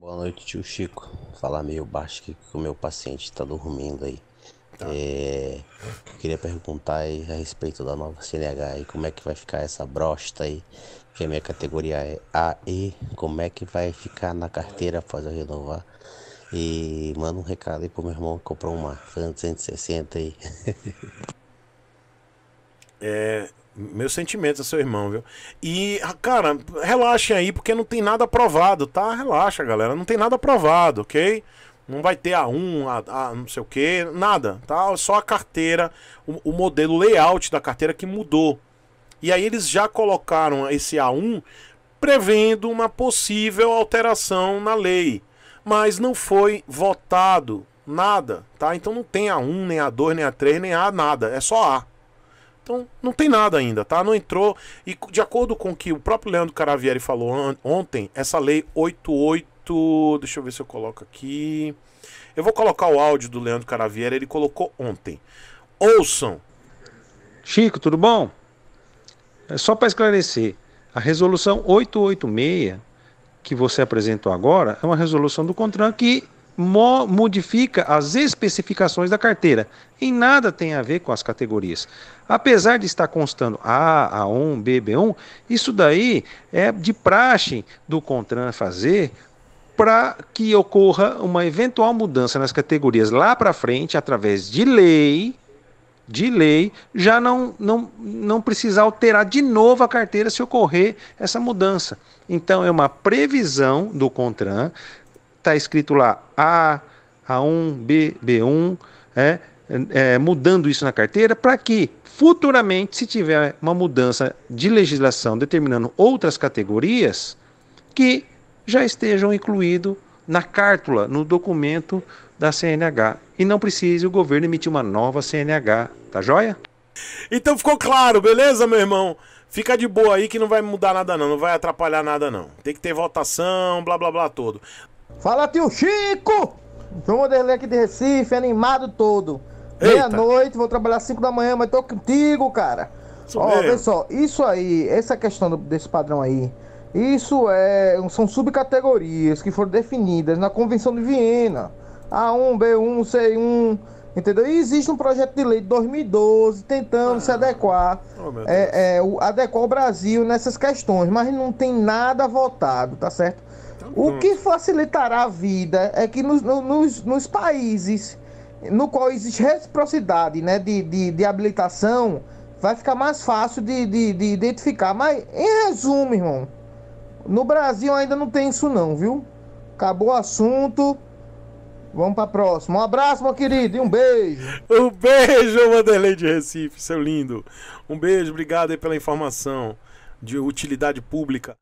Boa noite, tio Chico. Falar meio baixo que o meu paciente está dormindo aí. Tá. É, queria perguntar aí a respeito da nova CNH aí. como é que vai ficar essa brosta aí, que a minha categoria é A e como é que vai ficar na carteira após eu renovar. E manda um recado aí pro meu irmão que comprou uma Fran 160 aí. é, meus sentimentos a seu irmão, viu? E, ah, cara, relaxem aí, porque não tem nada aprovado, tá? Relaxa, galera. Não tem nada aprovado, ok? Não vai ter A1, a, a, não sei o que, nada, tá? Só a carteira, o, o, modelo layout da carteira que mudou. E aí eles já colocaram esse A1 prevendo uma possível alteração na lei, mas não foi votado nada, tá? Então não tem A1, nem A2, nem A3, nem A nada, é só A. Então não tem nada ainda, tá? Não entrou. E de acordo com o que o próprio Leandro Caravieri falou ontem, essa lei 88. Deixa eu ver se eu coloco aqui. Eu vou colocar o áudio do Leandro Caravieri, ele colocou ontem. Ouçam. Chico, tudo bom? É só para esclarecer, a resolução 886 que você apresentou agora é uma resolução do CONTRAN que mo modifica as especificações da carteira. Em nada tem a ver com as categorias. Apesar de estar constando A, A1, B, B1, isso daí é de praxe do CONTRAN fazer para que ocorra uma eventual mudança nas categorias lá para frente, através de lei, de lei, já não, não, não precisar alterar de novo a carteira se ocorrer essa mudança. Então, é uma previsão do CONTRAN está escrito lá A, A1, B, B1, é, é, mudando isso na carteira para que futuramente, se tiver uma mudança de legislação determinando outras categorias, que já estejam incluídos na cártula, no documento da CNH. E não precise o governo emitir uma nova CNH, tá joia? Então ficou claro, beleza, meu irmão? Fica de boa aí que não vai mudar nada não, não vai atrapalhar nada não. Tem que ter votação, blá blá blá todo. Fala tio Chico! João Wanderlei aqui de Recife, animado todo. Meia-noite, vou trabalhar 5 da manhã, mas tô contigo, cara. Isso Ó, pessoal, isso aí, essa questão desse padrão aí, isso é, são subcategorias que foram definidas na Convenção de Viena. A1, B1, C1, entendeu? E existe um projeto de lei de 2012 tentando ah. se adequar, oh, é, é, o, adequar o Brasil nessas questões, mas não tem nada votado, tá certo? O que facilitará a vida é que nos, nos, nos países no qual existe reciprocidade né, de, de, de habilitação, vai ficar mais fácil de, de, de identificar. Mas, em resumo, irmão, no Brasil ainda não tem isso não, viu? Acabou o assunto. Vamos para próxima. Um abraço, meu querido, e um beijo. Um beijo, Wanderlei de Recife, seu lindo. Um beijo, obrigado aí pela informação de utilidade pública.